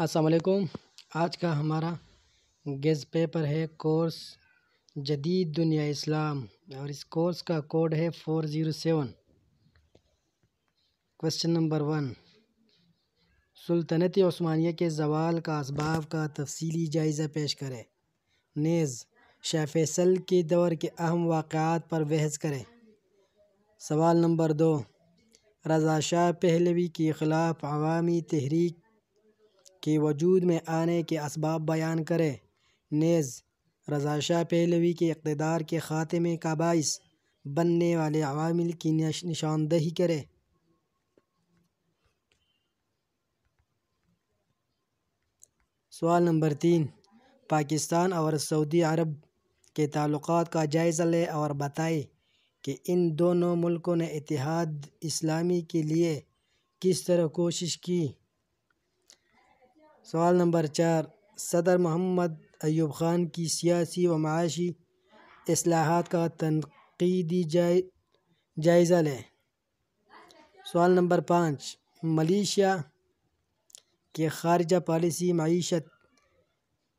असलकुम आज का हमारा गेज पेपर है कोर्स जदीद दुनिया इस्लाम और इस कोर्स का कोड है four zero seven question number one सुल्तनत ओस्मानिया के जवाल का इसबाब का तफसीली जायज़ा पेश करें नेज़ शाह फैसल के दौर के अहम वाक़ात पर बहस करें सवाल नंबर दो रजा शाह पहलवी के ख़िलाफ़ अवामी तहरीक के वजूद में आने के असबाब बयान करें नेज़ रज़ा शाह पहलवी के इकतदार के ख़ात्मे का बाइस बनने वाले अवामिल की निशानदही करें सवाल नंबर तीन पाकिस्तान और सऊदी अरब के ताल्लुक का जायज़ा लें और बताएं कि इन दोनों मुल्कों ने इतिहाद इस्लामी के लिए किस तरह कोशिश की सवाल नंबर चार सदर मोहम्मद अयूब ख़ान की सियासी व माशी असलाहत का तनकीदी जाय जायज़ा लें सवाल नंबर पाँच मलेशिया के खारजा पॉलिसी मीशत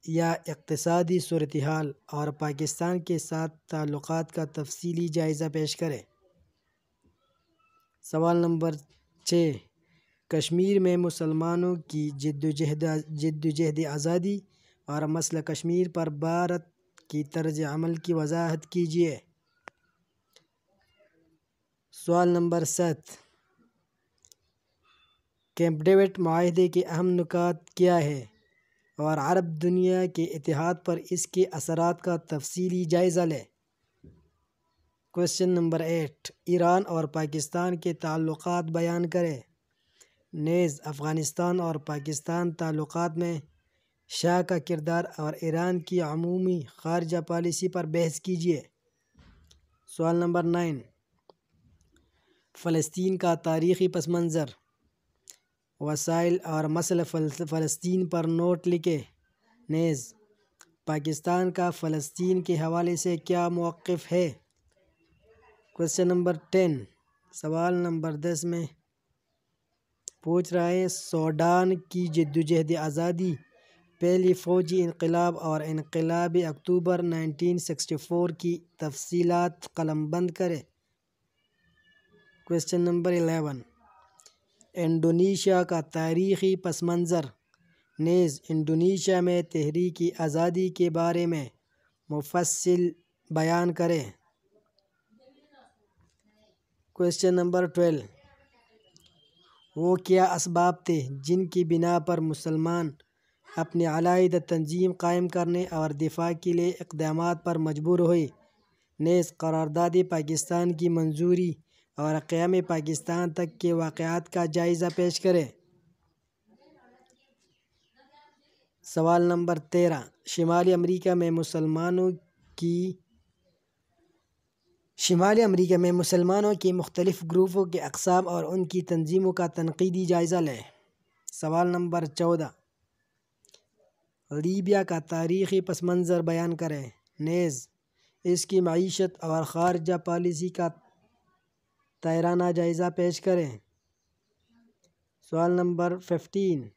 या इकतदी सूरत हाल और पाकिस्तान के साथ ताल्लुक़ का तफसीली जायज़ा पेश करें सवाल नंबर छः कश्मीर में मुसलमानों की जद्दोजहद जद्दोजहद आज़ादी और मसल कश्मीर पर भारत की तर्ज अमल की वजाहत कीजिए सवाल नंबर सात कैंप डेविड माहदे के अहम नुकात क्या है और अरब दुनिया के इतिहाद पर इसके असरात का तफसीली जायज़ा लें क्वेश्चन नंबर एट ईरान और पाकिस्तान के ताल्लुकात बयान करें नेज़ अफ़गानिस्तान और पाकिस्तान ताल्लुक़ में शाह का किरदार और ईरान की अमूमी ख़ारजा पॉलिसी पर बहस कीजिए सवाल नंबर नाइन फ़लस्तीन का तारीख़ी पस मंज़र वसाइल और मसल फ़लस्तीन पर नोट लिखे नेज़ पाकिस्तान का फ़लस्तीन के हवाले से क्या मौक़ है क्वेश्चन नंबर टेन सवाल नंबर दस में पूछ रहा है सोडान की जद्दोजहद आज़ादी पहली फ़ौजी इनकलाब और इनकलाबी अक्टूबर नाइनटीन सिक्सटी फ़ोर की तफसीलात बंद करें क्वेश्चन नंबर एलेवन इंडोनेशिया का तारीख़ी पस मंज़र नेज़ इंडोनेशिया में तहरीकी आज़ादी के बारे में मुफसल बयान करें क्वेश्चन नंबर ट्वेल्व वो क्या असबाब थे जिनकी बिना पर मुसलमान अपने अलाहदा तंजीम कायम करने और दिफा के लिए इकदाम पर मजबूर हुए ने इस पाकिस्तान की मंजूरी और क़्याम पाकिस्तान तक के वाक़ात का जायज़ा पेश करें सवाल नंबर तेरह शिमाली अमरीका में मुसलमानों की शुमाल अमरीका में मुसलमानों के मुख्तलिफ़ ग्रूपों के अकसाम और उनकी तनजीमों का तनकीदी जायज़ा लें सवाल नंबर चौदह लीबिया का तारीख़ी पस मंज़र बयान करें नेज़ इसकी मीशत और खारजा पॉलिसी का तैराना जायज़ा पेश करें सवाल नंबर फिफ्टीन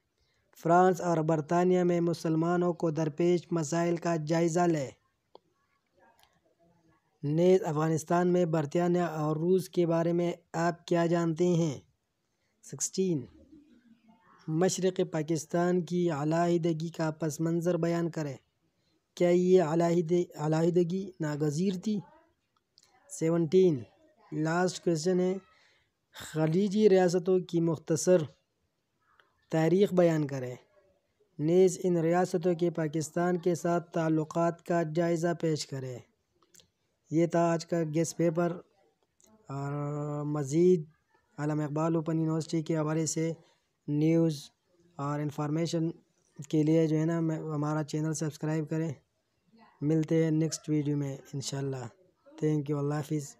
फ्रांस और बरतानिया में मुसलमानों को दरपेश मसाइल का जायज़ा लें ने अफगानिस्तान में बरतानिया और रूस के बारे में आप क्या जानते हैं सिक्सटीन मशरक़ पाकिस्तान की अलादगी का पस मंज़र बयान करें क्या ये अलादगी नागज़ीर थी सेवनटीन लास्ट क्वेश्चन है खलीजी रियासतों की मुख्तसर तारीख बयान करें नेज़ इन रियासतों के पाकिस्तान के साथ ताल्लुक का जायज़ा पेश करें ये था आज का गेस्ट पेपर और मज़ीद आलम इकबाल ओपन यूनिवर्सिटी के हवाले से न्यूज़ और इंफॉर्मेशन के लिए जो है ना हमारा चैनल सब्सक्राइब करें मिलते हैं नेक्स्ट वीडियो में इन थैंक यू अल्लाह हाफिज़